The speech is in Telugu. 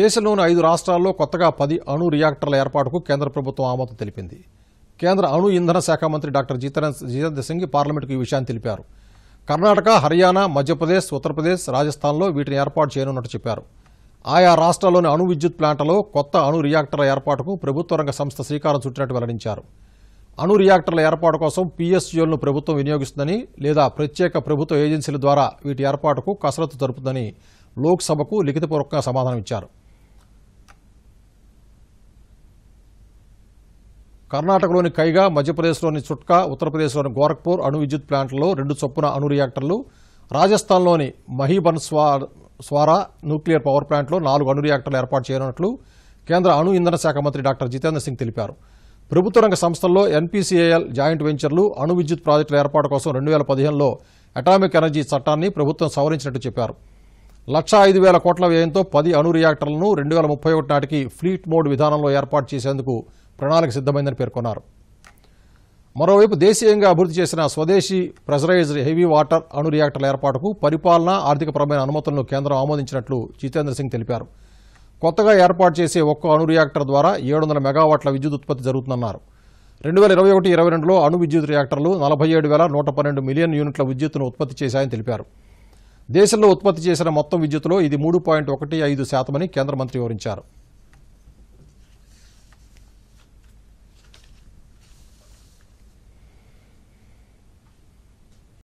దేశంలోని ఐదు రాష్ట్రాల్లో కొత్తగా పది అణు రియాక్టర్ల ఏర్పాటుకు కేంద్ర ప్రభుత్వం ఆమోదం తెలిపింది కేంద్ర అణు ఇంధన శాఖ మంత్రి డాక్టర్ జితేంద్ర జితేంద్ర సింగ్ పార్లమెంటుకు ఈ విషయాన్ని తెలిపారు కర్ణాటక హర్యానా మధ్యప్రదేశ్ ఉత్తరప్రదేశ్ రాజస్థాన్లో వీటిని ఏర్పాటు చేయనున్నట్టు చెప్పారు ఆయా రాష్ట్రాల్లోని అణు విద్యుత్ ప్లాంట్లలో కొత్త అణు రియాక్టర్ల ఏర్పాటుకు ప్రభుత్వ రంగ సంస్థ శ్రీకారం చుట్టినట్టు వెల్లడించారు అణు రియాక్టర్ల ఏర్పాటు కోసం పీఎస్యూలను ప్రభుత్వం వినియోగిస్తుందని లేదా ప్రత్యేక ప్రభుత్వ ఏజెన్సీల ద్వారా వీటి ఏర్పాటుకు కసరత్తు జరుపుతుందని లోక్సభకు లిఖితపూర్వకంగా సమాధానం ఇచ్చారు కర్ణాటకలోని కైగా మధ్యప్రదేశ్లోని చుట్కా ఉత్తరప్రదేశ్లోని గోరఖ్పూర్ అణు విద్యుత్ ప్లాంట్లలో రెండు చొప్పున అణు రియాక్టర్లు రాజస్థాన్లోని మహీబన్ స్వారా న్యూక్లియర్ పవర్ ప్లాంట్లో నాలుగు అణు రియాక్టర్లు ఏర్పాటు చేయనున్నట్లు కేంద్ర అణు ఇంధన శాఖ మంత్రి డాక్టర్ జితేంద్ర సింగ్ తెలిపారు ప్రభుత్వ రంగ సంస్థల్లో ఎన్పీసీఏఎల్ జాయింట్ వెంచర్లు అణు విద్యుత్ ప్రాజెక్టుల ఏర్పాటు కోసం రెండు వేల పదిహేనులో అటామిక్ ఎనర్జీ చట్టాన్ని ప్రభుత్వం సవరించినట్టు చెప్పారు లక్ష ఐదు వేల కోట్ల వ్యయంతో పది అణు రియాక్టర్లను రెండు వేల ముప్పై ఒకటి నాటికి ఫ్లీట్ మోడ్ విధానంలో ఏర్పాటు చేసేందుకు ప్రణాళిక సిద్ధమైందని పేర్కొన్నారు మరోవైపు దేశీయంగా అభివృద్ధి చేసిన స్వదేశీ ప్రెజరైజ్డ్ హెవీ వాటర్ అణు రియాక్టర్ల ఏర్పాటుకు పరిపాలన ఆర్థికపరమైన అనుమతులను కేంద్రం ఆమోదించినట్లు జితేంద్ర సింగ్ తెలిపారు కొత్తగా ఏర్పాటు చేసే ఒక్క అణు రియాక్టర్ ద్వారా ఏడు వందల మెగావాట్ల విద్యుత్ ఉత్పత్తి జరుగుతుందన్నారు రెండు వేల ఇరవై ఒకటి ఇరవై రెండులో అణు విద్యుత్ రియాక్టర్లు నలభై ఏడు వేల నూట పన్నెండు మిలియన్ యూనిట్ల విద్యుత్ను ఉత్పత్తి చేశాయని తెలిపారు దేశంలో ఉత్పత్తి చేసిన మొత్తం విద్యుత్తులో ఇది మూడు పాయింట్ ఒకటి ఐదు శాతమని కేంద్ర మంత్రి వివరించారు